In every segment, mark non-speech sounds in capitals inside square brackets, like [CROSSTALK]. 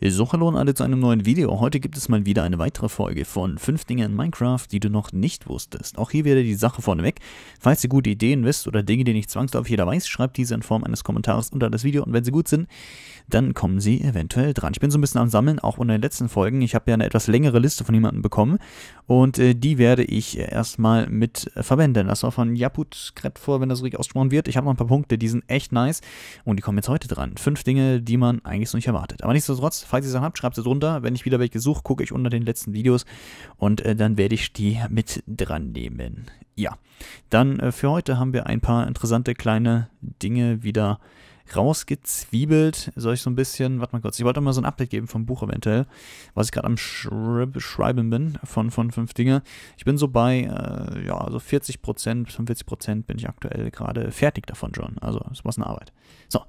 So, hallo und alle zu einem neuen Video. Heute gibt es mal wieder eine weitere Folge von 5 Dinge in Minecraft, die du noch nicht wusstest. Auch hier wieder die Sache vorneweg. Falls ihr gute Ideen wisst oder Dinge, die nicht zwangsläufig jeder weiß, schreibt diese in Form eines Kommentars unter das Video und wenn sie gut sind, dann kommen sie eventuell dran. Ich bin so ein bisschen am Sammeln, auch unter den letzten Folgen. Ich habe ja eine etwas längere Liste von jemandem bekommen und äh, die werde ich erstmal mit verwenden. Das war von Japut vor, wenn das richtig ausgesprochen wird. Ich habe noch ein paar Punkte, die sind echt nice und die kommen jetzt heute dran. Fünf Dinge, die man eigentlich so nicht erwartet. Aber nichtsdestotrotz, Falls ihr Sachen habt, schreibt es drunter. Wenn ich wieder welche suche, gucke ich unter den letzten Videos und äh, dann werde ich die mit dran nehmen. Ja, dann äh, für heute haben wir ein paar interessante kleine Dinge wieder rausgezwiebelt. Soll ich so ein bisschen, warte mal kurz, ich wollte mal so ein Update geben vom Buch eventuell, was ich gerade am Schreib Schreiben bin von, von fünf Dinge. Ich bin so bei, äh, ja, so 40 45 bin ich aktuell gerade fertig davon schon. Also, es war eine Arbeit. So,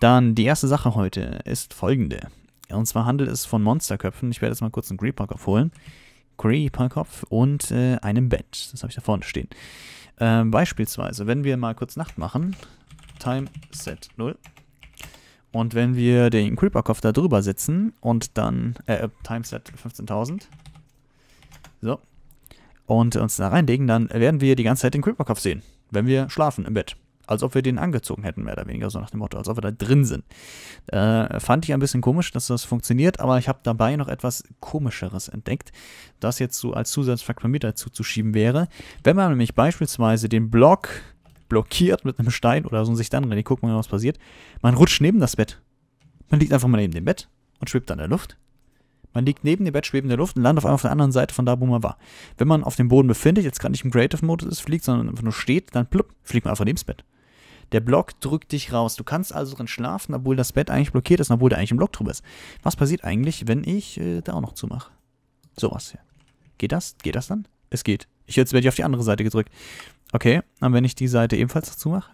dann die erste Sache heute ist folgende. Und zwar handelt es von Monsterköpfen. Ich werde jetzt mal kurz einen Creeperkopf holen. Creeperkopf und äh, einem Bett. Das habe ich da vorne stehen. Ähm, beispielsweise, wenn wir mal kurz Nacht machen, Time Set 0. Und wenn wir den Creeperkopf da drüber setzen und dann, äh, äh Time Set 15.000. So. Und uns da reinlegen, dann werden wir die ganze Zeit den Creeperkopf sehen, wenn wir schlafen im Bett als ob wir den angezogen hätten, mehr oder weniger, so nach dem Motto, als ob wir da drin sind. Äh, fand ich ein bisschen komisch, dass das funktioniert, aber ich habe dabei noch etwas Komischeres entdeckt, das jetzt so als Zusatzfaktor mit dazu zu schieben wäre. Wenn man nämlich beispielsweise den Block blockiert mit einem Stein oder so und sich dann rein, guckt mal, was passiert, man rutscht neben das Bett. Man liegt einfach mal neben dem Bett und schwebt dann in der Luft. Man liegt neben dem Bett, schwebt in der Luft und landet auf einmal auf der anderen Seite von da, wo man war. Wenn man auf dem Boden befindet, jetzt gerade nicht im Creative Modus ist, fliegt, sondern einfach nur steht, dann plupp, fliegt man einfach neben das Bett. Der Block drückt dich raus. Du kannst also drin schlafen, obwohl das Bett eigentlich blockiert ist, obwohl da eigentlich ein Block drüber ist. Was passiert eigentlich, wenn ich äh, da auch noch zumache? Sowas hier. Geht das? Geht das dann? Es geht. Ich jetzt werde ich auf die andere Seite gedrückt. Okay, und wenn ich die Seite ebenfalls zumache?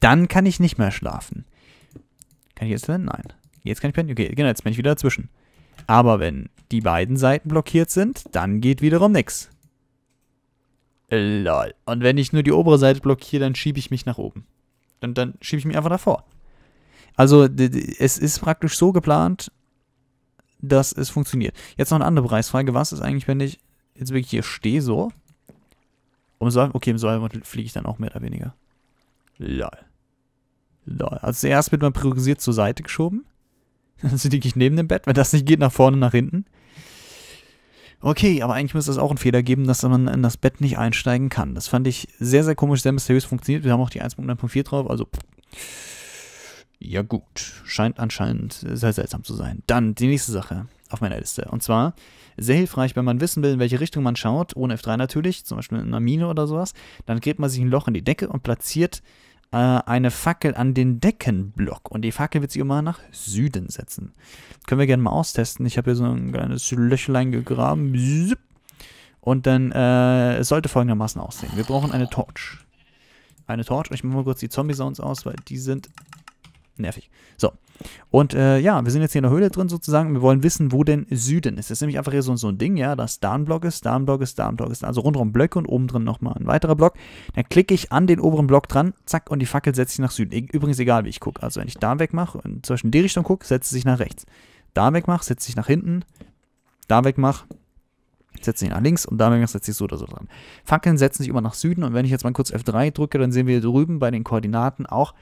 Dann kann ich nicht mehr schlafen. Kann ich jetzt pennen? Nein. Jetzt kann ich pennen? Okay, genau, jetzt bin ich wieder dazwischen. Aber wenn die beiden Seiten blockiert sind, dann geht wiederum nichts. Lol. Und wenn ich nur die obere Seite blockiere, dann schiebe ich mich nach oben. Und dann schiebe ich mich einfach davor. Also es ist praktisch so geplant, dass es funktioniert. Jetzt noch eine andere Preisfrage. Was ist eigentlich, wenn ich jetzt wirklich hier stehe, so? Um Säulen, okay, im Säulen fliege ich dann auch mehr oder weniger. Lol. Lol. Also zuerst wird man priorisiert zur Seite geschoben. [LAUGHS] Dann liege ich neben dem Bett. Wenn das nicht geht, nach vorne, nach hinten okay, aber eigentlich müsste es auch einen Fehler geben, dass man in das Bett nicht einsteigen kann. Das fand ich sehr, sehr komisch, sehr mysteriös funktioniert. Wir haben auch die 1.9.4 drauf, also ja gut, scheint anscheinend sehr seltsam zu sein. Dann die nächste Sache auf meiner Liste. Und zwar sehr hilfreich, wenn man wissen will, in welche Richtung man schaut, ohne F3 natürlich, zum Beispiel in einer Mine oder sowas. Dann gräbt man sich ein Loch in die Decke und platziert äh, eine Fackel an den Deckenblock und die Fackel wird sich immer nach Süden setzen. Können wir gerne mal austesten. Ich habe hier so ein kleines Löchlein gegraben. Und dann, äh, es sollte folgendermaßen aussehen. Wir brauchen eine Torch. Eine Torch. Und ich mache mal kurz die Zombie-Sounds aus, weil die sind nervig. So. Und äh, ja, wir sind jetzt hier in der Höhle drin sozusagen. Wir wollen wissen, wo denn Süden ist. Das ist nämlich einfach hier so, so ein Ding, ja, ein Block ist, da ein Block ist, da ein Block ist. Also rundherum Blöcke und oben drin nochmal ein weiterer Block. Dann klicke ich an den oberen Block dran, zack, und die Fackel setzt sich nach Süden. E, übrigens egal, wie ich gucke. Also wenn ich da wegmache und zwischen die Richtung gucke, setzt sie sich nach rechts. Da wegmache, setzt sich nach hinten. Da wegmache, Setze ich nach links und damit setze ich so oder so dran. Fackeln setzen sich immer nach Süden und wenn ich jetzt mal kurz F3 drücke, dann sehen wir hier drüben bei den Koordinaten auch,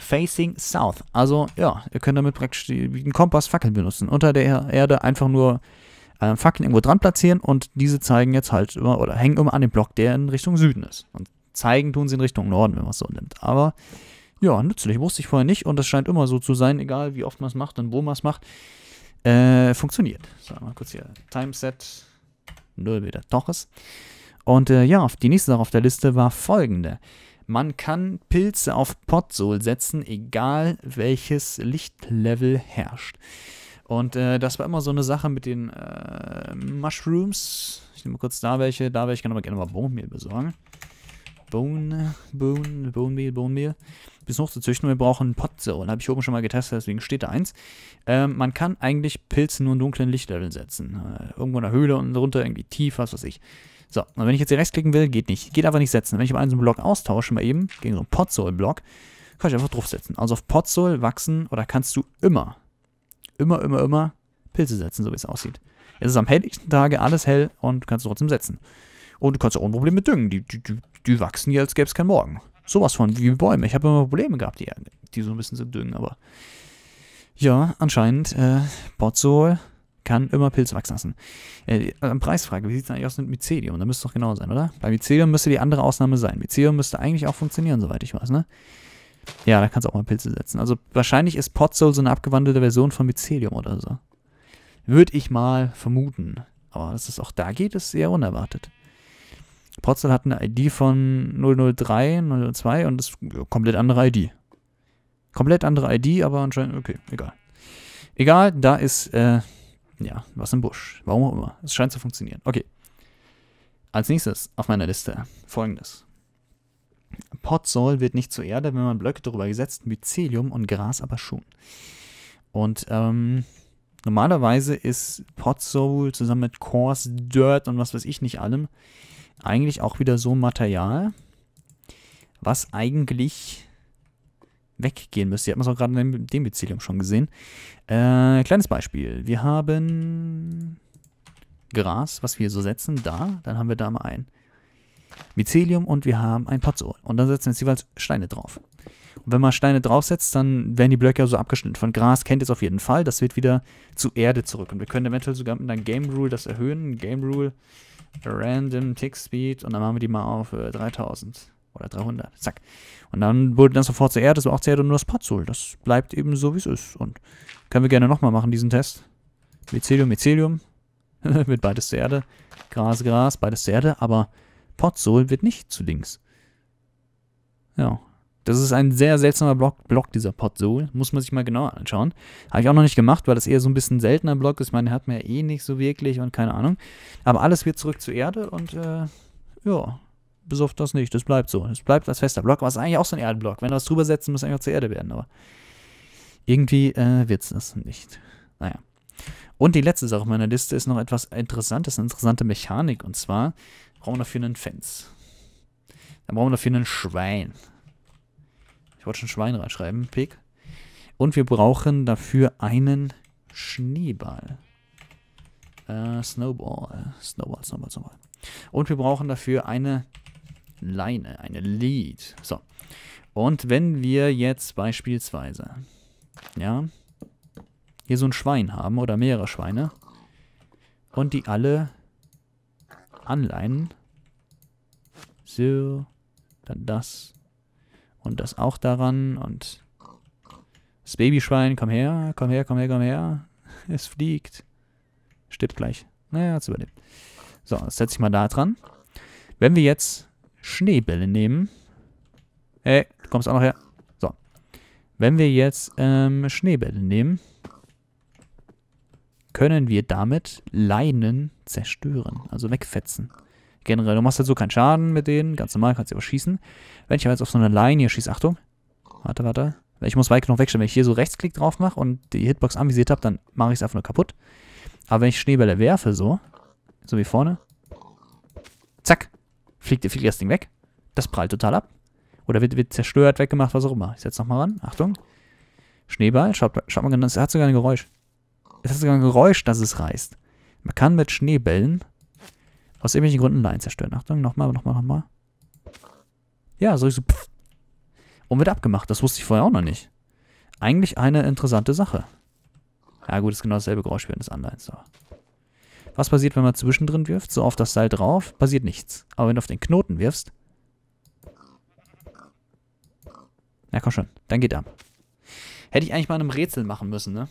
Facing South. Also ja, ihr könnt damit praktisch wie ein Kompass Fackeln benutzen. Unter der Erde einfach nur äh, Fackeln irgendwo dran platzieren und diese zeigen jetzt halt immer oder hängen immer an dem Block, der in Richtung Süden ist. Und zeigen tun sie in Richtung Norden, wenn man es so nimmt. Aber ja, nützlich. Wusste ich vorher nicht und das scheint immer so zu sein, egal wie oft man es macht und wo man es macht. Äh, funktioniert. So, mal kurz hier. Timeset Null wieder. Doch es. Und äh, ja, die nächste Sache auf der Liste war folgende. Man kann Pilze auf Potsohl setzen, egal welches Lichtlevel herrscht. Und äh, das war immer so eine Sache mit den äh, Mushrooms. Ich nehme kurz da welche, da welche. Ich kann aber gerne mal Bone Meal besorgen. Bone, Bone, Bone Meal, Bone Meal. Bis hoch zu züchten. Wir brauchen Potzone. Habe ich oben schon mal getestet, deswegen steht da eins. Ähm, man kann eigentlich Pilze nur in dunklen Lichtleveln setzen. Äh, irgendwo in der Höhle unten drunter, irgendwie tief, was weiß ich. So, und wenn ich jetzt hier rechts klicken will, geht nicht. Geht einfach nicht setzen. Wenn ich mal einen so einen Block austausche, mal eben, gegen so einen Potsol-Block, kann ich einfach draufsetzen. Also auf Potsol wachsen oder kannst du immer, immer, immer, immer Pilze setzen, so wie es aussieht. Es ist am helllichten Tage alles hell und kannst trotzdem setzen. Und du kannst auch ein Problem mit düngen. Die, die, die, die wachsen hier, als gäbe es keinen Morgen. Sowas von wie Bäume. Ich habe immer Probleme gehabt, die, die so ein bisschen zu düngen, aber. Ja, anscheinend, äh, Potsol kann, immer Pilze wachsen lassen. Äh, äh Preisfrage, wie sieht es eigentlich aus mit Mycelium? Da müsste es doch genau sein, oder? Bei Mycelium müsste die andere Ausnahme sein. Mycelium müsste eigentlich auch funktionieren, soweit ich weiß, ne? Ja, da kannst du auch mal Pilze setzen. Also wahrscheinlich ist Potsoul so eine abgewandelte Version von Mycelium oder so. Würde ich mal vermuten. Aber dass es auch da geht, ist sehr unerwartet. Potzel hat eine ID von 003, 002 und ist eine komplett andere ID. Komplett andere ID, aber anscheinend, okay, egal. Egal, da ist äh, ja, was im Busch. Warum auch immer. Es scheint zu funktionieren. Okay. Als nächstes auf meiner Liste folgendes. Potsol wird nicht zur Erde, wenn man Blöcke darüber gesetzt, Mycelium und Gras aber schon. Und ähm, normalerweise ist Potsol zusammen mit Coarse Dirt und was weiß ich nicht allem eigentlich auch wieder so ein Material, was eigentlich weggehen müsste. Hier hat man es auch gerade in dem Bezilium schon gesehen. Äh, kleines Beispiel. Wir haben Gras, was wir so setzen, da. Dann haben wir da mal ein Mycelium und wir haben ein Pozzol. Und dann setzen wir jetzt jeweils Steine drauf. Und wenn man Steine draufsetzt, dann werden die Blöcke so also abgeschnitten. Von Gras kennt ihr es auf jeden Fall. Das wird wieder zu Erde zurück. Und wir können eventuell sogar mit einer Game Rule das erhöhen. Game Rule, Random Tick Speed. Und dann machen wir die mal auf äh, 3000. Oder 300. Zack. Und dann wurde dann sofort CR, das war auch CR und nur das Patzul. Das bleibt eben so, wie es ist. Und können wir gerne nochmal machen, diesen Test. Mycelium, Mycelium. [LAUGHS] wird beides zur Erde. Gras, Gras, beides zur Erde. Aber Potzol wird nicht zu links. Ja. Das ist ein sehr seltsamer Block, Block dieser Potzol. Muss man sich mal genauer anschauen. Habe ich auch noch nicht gemacht, weil das eher so ein bisschen seltener Block ist. Ich meine, hat man ja eh nicht so wirklich und keine Ahnung. Aber alles wird zurück zur Erde und, äh, ja besoffen das nicht. Das bleibt so. Das bleibt als fester Block, aber es ist eigentlich auch so ein Erdenblock. Wenn wir was drüber setzen, muss es einfach zur Erde werden, aber irgendwie äh, wird es das nicht. Naja. Und die letzte Sache auf meiner Liste ist noch etwas Interessantes, eine interessante Mechanik. Und zwar brauchen wir dafür einen Fans. Dann brauchen wir dafür einen Schwein. Ich wollte schon Schwein reinschreiben, Pig. Und wir brauchen dafür einen Schneeball. Äh, Snowball. Snowball, Snowball, Snowball. Und wir brauchen dafür eine Leine, eine Lead. So. Und wenn wir jetzt beispielsweise, ja, hier so ein Schwein haben oder mehrere Schweine und die alle anleinen, so, dann das und das auch daran und das Babyschwein, komm her, komm her, komm her, komm her, [LAUGHS] es fliegt, stirbt gleich. Naja, hat es überlebt. So, das setze ich mal da dran. Wenn wir jetzt Schneebälle nehmen. Ey, du kommst auch noch her. So. Wenn wir jetzt ähm, Schneebälle nehmen, können wir damit Leinen zerstören, also wegfetzen. Generell, du machst halt so keinen Schaden mit denen, ganz normal, kannst du aber schießen. Wenn ich aber jetzt auf so eine Leine hier schieße, Achtung, warte, warte, ich muss Weiknopf wegstellen. Wenn ich hier so rechtsklick drauf mache und die Hitbox anvisiert habe, dann mache ich es einfach nur kaputt. Aber wenn ich Schneebälle werfe, so, so wie vorne, Fliegt, fliegt das Ding weg? Das prallt total ab. Oder wird, wird zerstört, weggemacht, was auch immer. Ich setze nochmal ran. Achtung. Schneeball. Schaut, schaut mal genau. Es hat sogar ein Geräusch. Es hat sogar ein Geräusch, dass es reißt. Man kann mit Schneebällen aus irgendwelchen Gründen Laien zerstören. Achtung, nochmal, nochmal, nochmal. Ja, so ich so. Pff. Und wird abgemacht. Das wusste ich vorher auch noch nicht. Eigentlich eine interessante Sache. Ja, gut, ist genau dasselbe Geräusch wie eines Anleins. Aber. Was passiert, wenn man zwischendrin wirft? So auf das Seil drauf, passiert nichts. Aber wenn du auf den Knoten wirfst... Na komm schon, dann geht er. Hätte ich eigentlich mal einem Rätsel machen müssen, ne?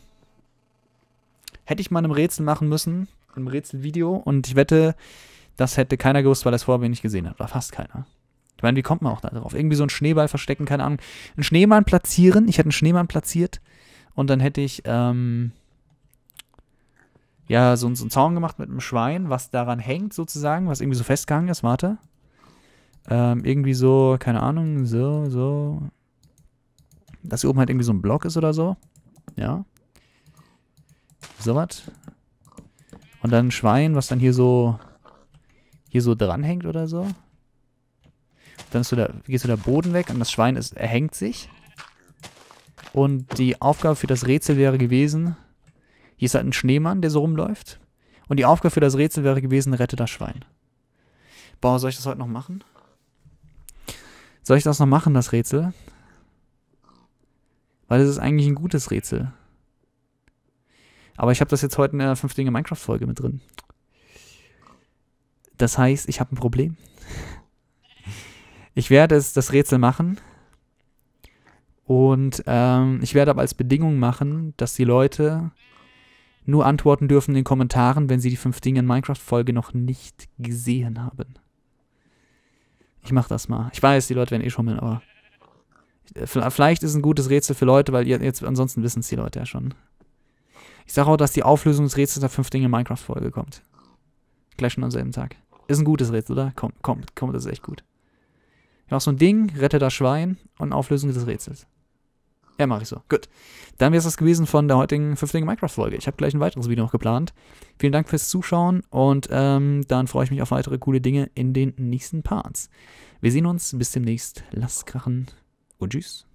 Hätte ich mal einem Rätsel machen müssen, einem Rätselvideo. Und ich wette, das hätte keiner gewusst, weil er es vorher nicht gesehen hat. War fast keiner. Ich meine, wie kommt man auch da drauf? Irgendwie so einen Schneeball verstecken, keine Ahnung. Einen Schneemann platzieren. Ich hätte einen Schneemann platziert. Und dann hätte ich, ähm, ja so, so einen Zaun gemacht mit einem Schwein, was daran hängt sozusagen, was irgendwie so festgehangen ist. Warte. Ähm, irgendwie so, keine Ahnung, so, so. Dass hier oben halt irgendwie so ein Block ist oder so. Ja. So was. Und dann ein Schwein, was dann hier so hier so dranhängt oder so. Dann ist so der, geht so der Boden weg und das Schwein ist, erhängt sich. Und die Aufgabe für das Rätsel wäre gewesen, hier ist halt ein Schneemann, der so rumläuft. Und die Aufgabe für das Rätsel wäre gewesen, rette das Schwein. Boah, soll ich das heute noch machen? Soll ich das noch machen, das Rätsel? Weil es ist eigentlich ein gutes Rätsel. Aber ich habe das jetzt heute in der 5 Dinge Minecraft-Folge mit drin. Das heißt, ich habe ein Problem. Ich werde es, das Rätsel machen. Und ähm, ich werde aber als Bedingung machen, dass die Leute nur antworten dürfen in den Kommentaren, wenn sie die fünf Dinge in Minecraft-Folge noch nicht gesehen haben. Ich mach das mal. Ich weiß, die Leute werden eh schummeln, aber. Vielleicht ist ein gutes Rätsel für Leute, weil jetzt ansonsten wissen es die Leute ja schon. Ich sage auch, dass die Auflösung des Rätsels der fünf Dinge in Minecraft-Folge kommt. Gleich schon am selben Tag. Ist ein gutes Rätsel, oder? Komm, komm, komm, das ist echt gut. Ich mach so ein Ding, rette das Schwein und Auflösung des Rätsels. Ja, mache ich so. Gut. Dann wäre es das gewesen von der heutigen 5 Minecraft-Folge. Ich habe gleich ein weiteres Video noch geplant. Vielen Dank fürs Zuschauen und ähm, dann freue ich mich auf weitere coole Dinge in den nächsten Parts. Wir sehen uns. Bis demnächst. Lasst krachen und tschüss.